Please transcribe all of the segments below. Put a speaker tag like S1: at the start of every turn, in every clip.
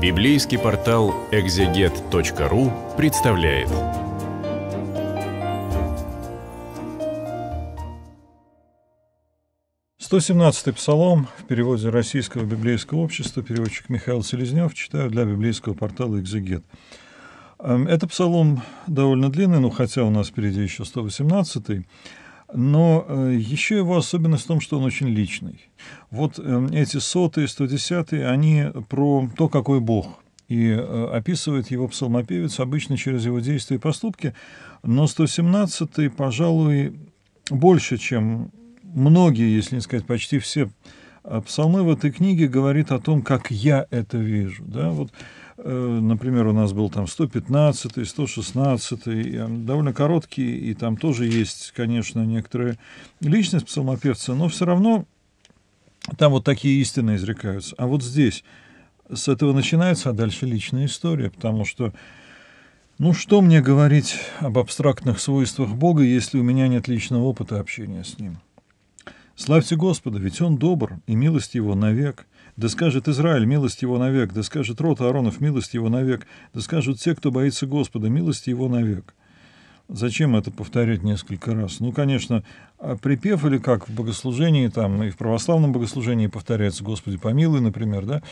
S1: Библейский портал экзегет.ру представляет. Сто семнадцатый псалом в переводе Российского библейского общества переводчик Михаил Селезнев читаю для библейского портала «Экзегет». Эм, Это псалом довольно длинный, но хотя у нас впереди еще 118 восемнадцатый. Но э, еще его особенность в том, что он очень личный. Вот э, эти сотые, сто десятые, они про то, какой Бог. И э, описывает его псалмопевец обычно через его действия и поступки. Но 117-й, пожалуй, больше, чем многие, если не сказать почти все а псалмы в этой книге говорит о том, как я это вижу. Да? Вот, э, например, у нас был там 115, 116, довольно короткий, и там тоже есть, конечно, некоторая личность псалмопевца, но все равно там вот такие истины изрекаются. А вот здесь с этого начинается, а дальше личная история, потому что ну что мне говорить об абстрактных свойствах Бога, если у меня нет личного опыта общения с Ним? Славьте Господа, ведь Он добр, и милость Его навек. Да скажет Израиль, милость Его навек, да скажет рот Ааронов, милость Его навек, да скажут те, кто боится Господа, милость Его навек. Зачем это повторять несколько раз? Ну, конечно, а припев или как в богослужении, там и в православном богослужении повторяется «Господи помилуй», например, да,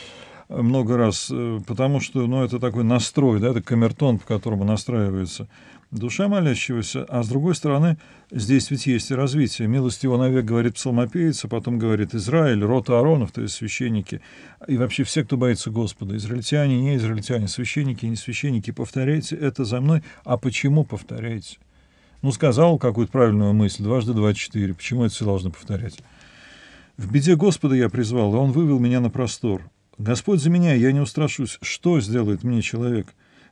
S1: много раз, э, потому что, ну, это такой настрой, да, это камертон, по которому настраивается душа молящегося, а с другой стороны, здесь ведь есть и развитие. Милость его навек, говорит псалмопевец, а потом говорит Израиль, рота Ааронов, то есть священники, и вообще все, кто боится Господа, израильтяне, не израильтяне, священники, не священники, повторяйте это за мной. А почему повторяйте? Ну, сказал какую-то правильную мысль, дважды два — четыре, почему это все должно повторять? В беде Господа я призвал, и он вывел меня на простор. Господь за меня, я не устрашусь. Что сделает мне человек?»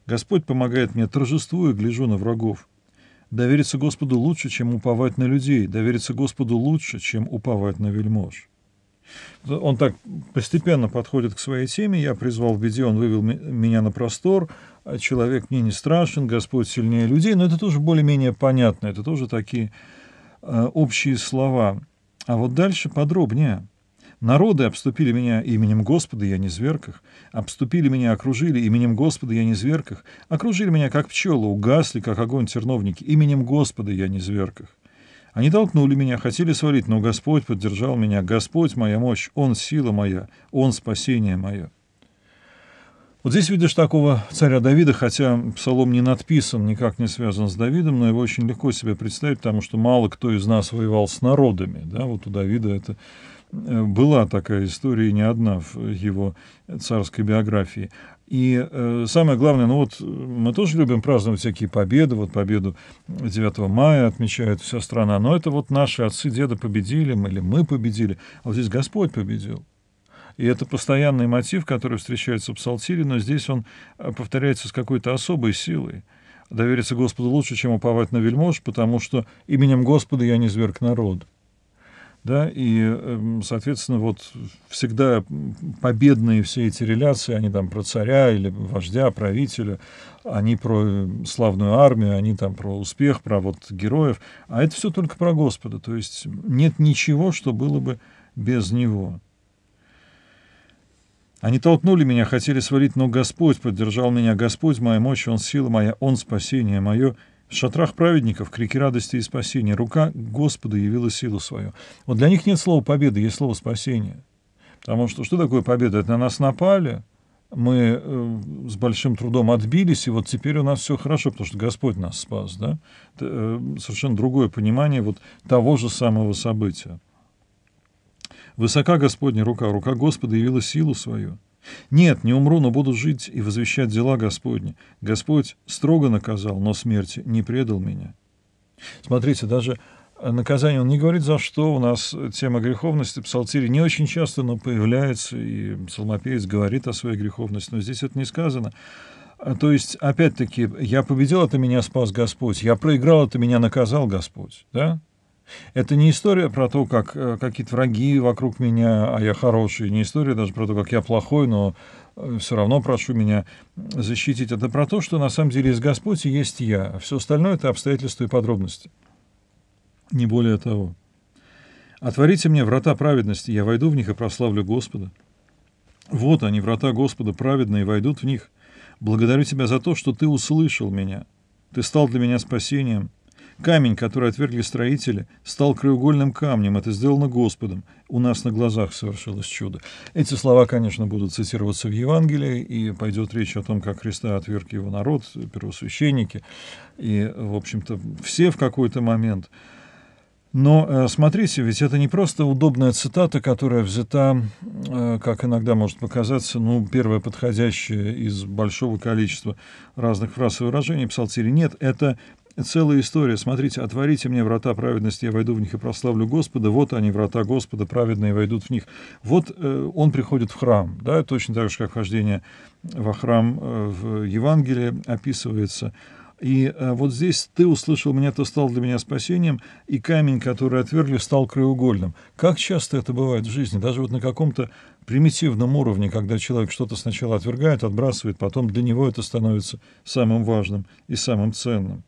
S1: Господь помогает мне, торжествую и гляжу на врагов. Довериться Господу лучше, чем уповать на людей. Довериться Господу лучше, чем уповать на вельмож. Он так постепенно подходит к своей теме. Я призвал в беде, он вывел меня на простор. Человек мне не страшен, Господь сильнее людей. Но это тоже более-менее понятно. Это тоже такие э, общие слова. А вот дальше подробнее. Народы обступили меня именем Господа, я не зверг Обступили меня, окружили именем Господа, я не зверг Окружили меня, как пчелы, угасли, как огонь терновники. Именем Господа я не зверг Они толкнули меня, хотели свалить, но Господь поддержал меня. Господь моя мощь, Он сила моя, Он спасение мое. Вот здесь видишь такого царя Давида, хотя псалом не надписан, никак не связан с Давидом, но его очень легко себе представить, потому что мало кто из нас воевал с народами. Да? Вот у Давида это Э, была такая история, не одна в его царской биографии. И э, самое главное, ну вот э, мы тоже любим праздновать всякие победы, вот победу 9 мая отмечает вся страна, но это вот наши отцы, деды победили, мы, или мы победили, а вот здесь Господь победил. И это постоянный мотив, который встречается в Псалтире, но здесь он э, повторяется с какой-то особой силой. Довериться Господу лучше, чем уповать на вельмож, потому что именем Господа я не зверг народ да, и, эм, соответственно, вот всегда победные все эти реляции, они там про царя или вождя, правителя, они про эм, славную армию, они там про успех, про вот героев, а это все только про Господа, то есть нет ничего, что было бы без Него. Они толкнули меня, хотели свалить, но Господь поддержал меня. Господь моя мощь, Он сила моя, Он спасение мое. В шатрах праведников крики радости и спасения. Рука Господа явила силу свою. Вот для них нет слова победы, есть слово спасение. Потому что что такое победа? Это на нас напали, мы э, с большим трудом отбились, и вот теперь у нас все хорошо, потому что Господь нас спас. Да? Это, э, совершенно другое понимание вот того же самого события. Высока Господня рука, рука Господа явила силу свою. Нет, не умру, но буду жить и возвещать дела Господни. Господь строго наказал, но смерти не предал меня. Смотрите, даже наказание он не говорит, за что у нас тема греховности в Псалтире не очень часто, но появляется, и псалмопевец говорит о своей греховности, но здесь это не сказано. А, то есть, опять-таки, я победил, это меня спас Господь, я проиграл, это меня наказал Господь. Да? Это не история про то, как э, какие-то враги вокруг меня, а я хороший. Не история даже про то, как я плохой, но э, все равно прошу меня защитить. Это про то, что на самом деле из Господь есть я. А все остальное — это обстоятельства и подробности. Не более того. «Отворите мне врата праведности, я войду в них и прославлю Господа». Вот они, врата Господа праведные, войдут в них. Благодарю Тебя за то, что Ты услышал меня. Ты стал для меня спасением — Камень, который отвергли строители, стал краеугольным камнем. Это сделано Господом. У нас на глазах совершилось чудо. Эти слова, конечно, будут цитироваться в Евангелии, и пойдет речь о том, как Христа отверг его народ, первосвященники, и, в общем-то, все в какой-то момент. Но э, смотрите, ведь это не просто удобная цитата, которая взята, э, как иногда может показаться, ну, первая подходящая из большого количества разных фраз и выражений в псалтире. Нет, это целая история. Смотрите, отворите мне врата праведности, я войду в них и прославлю Господа. Вот они, врата Господа, праведные войдут в них. Вот э, он приходит в храм, да, точно так же, как вхождение во храм э, в Евангелии описывается. И э, вот здесь ты услышал меня, то стал для меня спасением, и камень, который отвергли, стал краеугольным. Как часто это бывает в жизни, даже вот на каком-то примитивном уровне, когда человек что-то сначала отвергает, отбрасывает, потом для него это становится самым важным и самым ценным.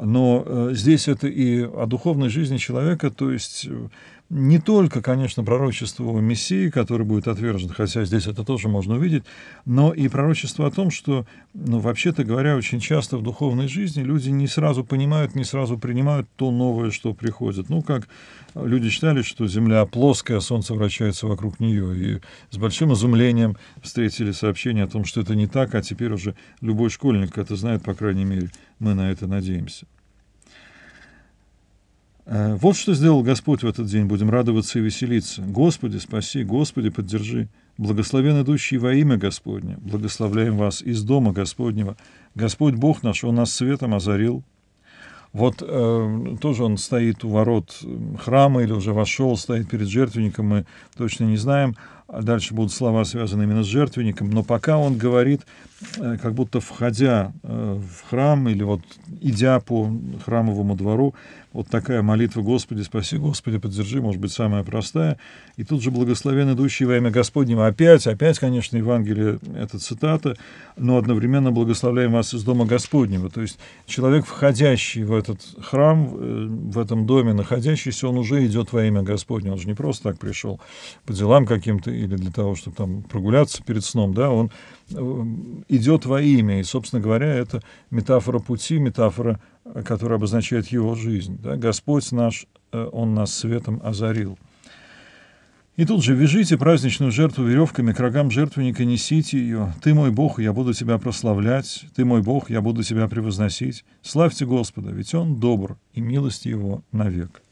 S1: Но э, здесь это и о духовной жизни человека, то есть э, не только, конечно, пророчество о Мессии, который будет отвержен, хотя здесь это тоже можно увидеть, но и пророчество о том, что, ну, вообще-то говоря, очень часто в духовной жизни люди не сразу понимают, не сразу принимают то новое, что приходит. Ну, как люди считали, что Земля плоская, а Солнце вращается вокруг нее, и с большим изумлением встретили сообщение о том, что это не так, а теперь уже любой школьник это знает, по крайней мере, мы на это надеемся. Э, вот что сделал Господь в этот день, будем радоваться и веселиться. Господи, спаси, Господи, поддержи. Благословен идущий во имя Господне, благословляем вас из дома Господнего. Господь Бог наш, Он нас светом озарил. Вот э, тоже он стоит у ворот э, храма или уже вошел, стоит перед жертвенником, мы точно не знаем. А дальше будут слова, связанные именно с жертвенником. Но пока он говорит Э, как будто входя э, в храм или вот идя по храмовому двору, вот такая молитва «Господи, спаси, Господи, поддержи», может быть, самая простая. И тут же «Благословен идущий во имя Господнего». Опять, опять, конечно, Евангелие — это цитата, но одновременно «Благословляем вас из дома Господнего». То есть человек, входящий в этот храм, э, в этом доме находящийся, он уже идет во имя Господне. Он же не просто так пришел по делам каким-то или для того, чтобы там прогуляться перед сном, да, он Э, идет во имя. И, собственно говоря, это метафора пути, метафора, э, которая обозначает его жизнь. Да? Господь наш, э, Он нас светом озарил. И тут же «Вяжите праздничную жертву веревками, к рогам жертвенника несите ее. Ты мой Бог, я буду тебя прославлять. Ты мой Бог, я буду тебя превозносить. Славьте Господа, ведь Он добр, и милость Его навек».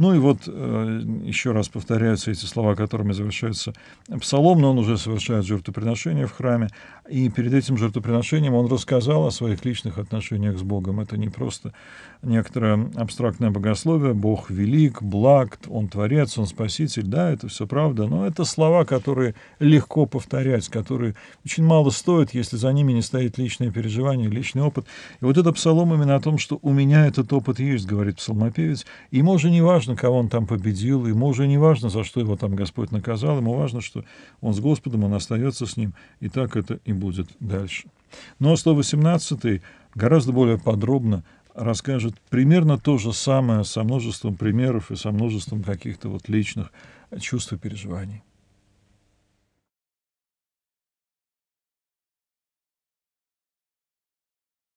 S1: Ну и вот э, еще раз повторяются эти слова, которыми завершается псалом, но он уже совершает жертвоприношение в храме. И перед этим жертвоприношением он рассказал о своих личных отношениях с Богом. Это не просто некоторое абстрактное богословие. Бог велик, благ, Он творец, Он спаситель. Да, это все правда, но это слова, которые легко повторять, которые очень мало стоят, если за ними не стоит личное переживание, личный опыт. И вот это псалом именно о том, что у меня этот опыт есть, говорит псалмопевец. И ему уже не важно, важно, кого он там победил, ему уже не важно, за что его там Господь наказал, ему важно, что он с Господом, он остается с ним, и так это и будет дальше. Но 118 гораздо более подробно расскажет примерно то же самое со множеством примеров и со множеством каких-то вот личных чувств и переживаний.